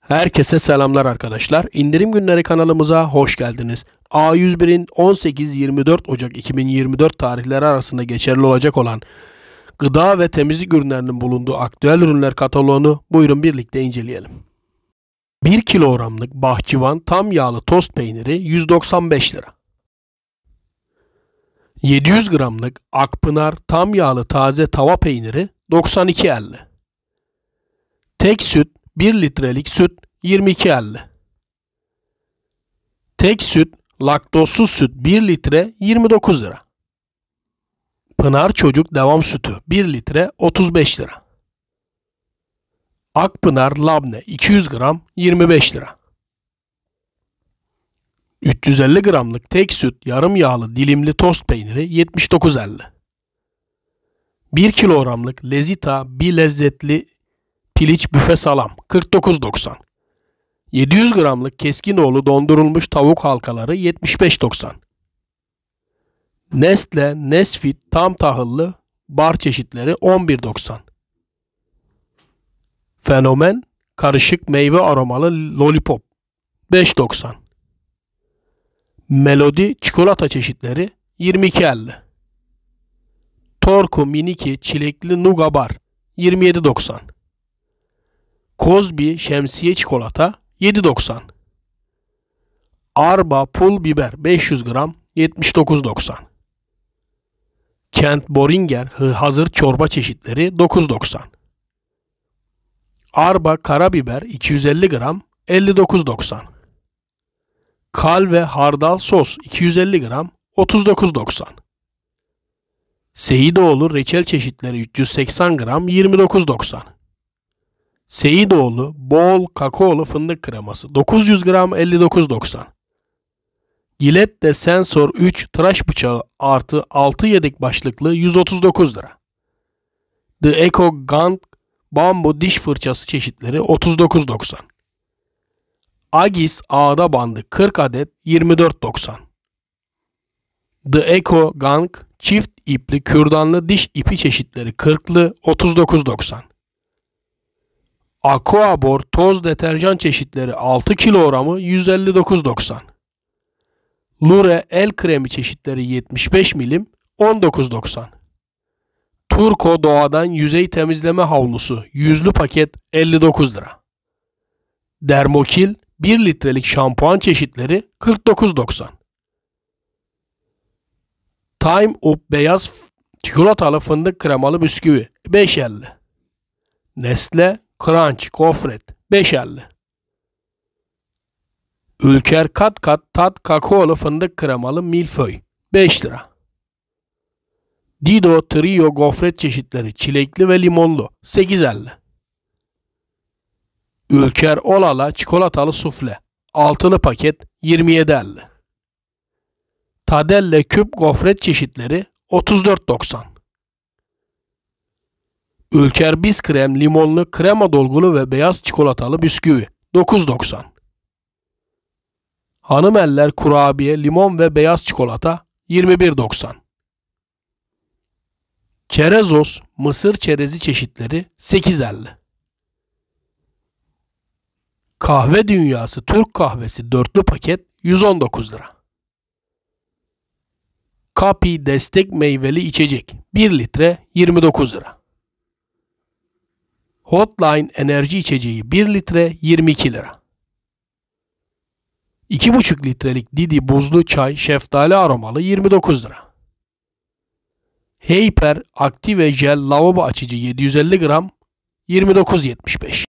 Herkese selamlar arkadaşlar. İndirim günleri kanalımıza hoş geldiniz. A101'in 18-24 Ocak 2024 tarihleri arasında geçerli olacak olan gıda ve temizlik ürünlerinin bulunduğu aktüel ürünler kataloğunu buyurun birlikte inceleyelim. 1 kilogramlık bahçıvan tam yağlı tost peyniri 195 lira. 700 gramlık akpınar tam yağlı taze tava peyniri 92.50. Tek süt 1 litrelik süt 22.50. Tek süt, laktozsuz süt 1 litre 29 lira. Pınar çocuk devam sütü 1 litre 35 lira. Akpınar labne 200 gram 25 lira. 350 gramlık tek süt yarım yağlı dilimli tost peyniri 79.50. 1 kilogramlık lezita bir lezzetli piliç büfe salam 49.90 700 gramlık Keskinoğlu dondurulmuş tavuk halkaları 75.90 Nestle Nesfit tam tahıllı bar çeşitleri 11.90 Fenomen karışık meyve aromalı lollipop 5.90 Melodi çikolata çeşitleri 22.50 Torku Miniki çilekli nuga bar 27.90 Kozbi şemsiye çikolata 7.90. Arba pul biber 500 gram 79.90. Kent Boringer hazır çorba çeşitleri 9.90. Arba karabiber 250 gram 59.90. Kalve hardal sos 250 gram 39.90. Seyidoğlu reçel çeşitleri 380 gram 29.90. Seyidoğlu bol kakaolu fındık kreması 900 gram 59.90 Gillette Sensor 3 tıraş bıçağı artı 6 yedek başlıklı 139 lira. The Eco Gun Bambu diş fırçası çeşitleri 39.90. Agis ağda bandı 40 adet 24.90. The Eco Gang çift ipli kürdanlı diş ipi çeşitleri 40'lı 39.90. Aquabor toz deterjan çeşitleri 6 kilogramı 159.90. Lure el kremi çeşitleri 75 milim 19.90. Turko doğadan yüzey temizleme havlusu yüzlü paket 59 lira. Dermokil 1 litrelik şampuan çeşitleri 49.90. Time Up beyaz çikolatalı fındık kremalı bisküvi 5.50. Nestle crunch, gofret, beşerli. Ülker kat kat tat kakaolu fındık kremalı milföy 5 lira. Dido Trio gofret çeşitleri çilekli ve limonlu 8.50. Ülker Olala çikolatalı sufle altılı paket 27.50. Tadelle küp gofret çeşitleri 34.90. Ülker Biz krem, limonlu, krema dolgulu ve beyaz çikolatalı bisküvi 9.90. Hanım eller kurabiye, limon ve beyaz çikolata 21.90. Çerezos, mısır çerezi çeşitleri 8.50. Kahve Dünyası Türk kahvesi dörtlü paket 119 lira. Kapi destek meyveli içecek 1 litre 29 lira. Hotline enerji içeceği 1 litre 22 lira. 2,5 litrelik Didi buzlu çay şeftali aromalı 29 lira. Hyper Active Gel lavabo açıcı 750 gram 29.75